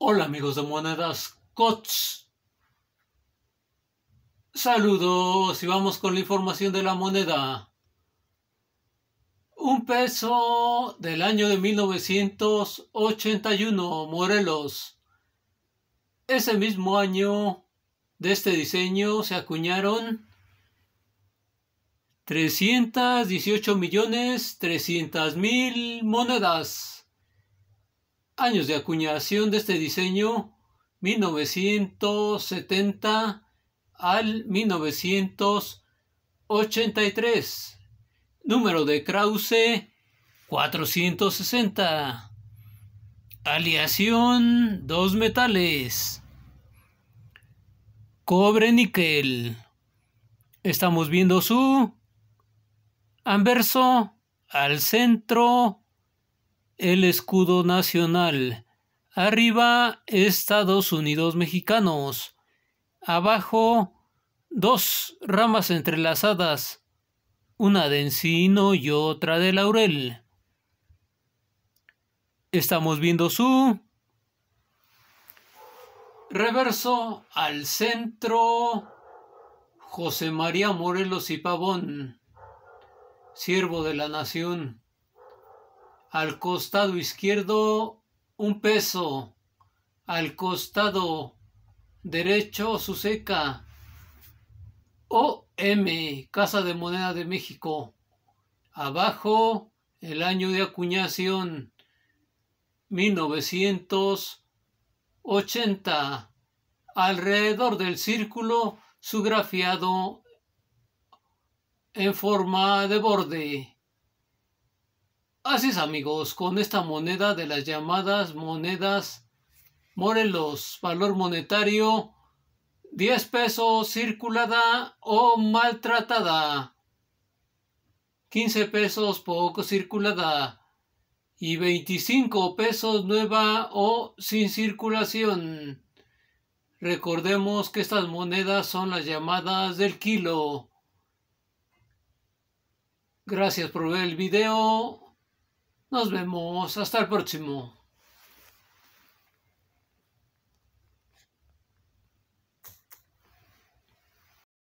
Hola amigos de Monedas COTS. Saludos y vamos con la información de la moneda. Un peso del año de 1981, Morelos. Ese mismo año de este diseño se acuñaron 318 millones mil monedas. Años de acuñación de este diseño 1970 al 1983. Número de Krause 460. Aleación dos metales. Cobre níquel. Estamos viendo su anverso al centro el escudo nacional. Arriba Estados Unidos mexicanos. Abajo dos ramas entrelazadas, una de encino y otra de laurel. Estamos viendo su reverso al centro José María Morelos y Pavón, siervo de la nación al costado izquierdo un peso, al costado derecho su seca. OM, Casa de Moneda de México. Abajo, el año de acuñación, 1980. Alrededor del círculo, su grafiado en forma de borde. Así es amigos, con esta moneda de las llamadas monedas Morelos, valor monetario 10 pesos circulada o maltratada, 15 pesos poco circulada y 25 pesos nueva o sin circulación. Recordemos que estas monedas son las llamadas del kilo. Gracias por ver el video. Nos vemos. Hasta el próximo.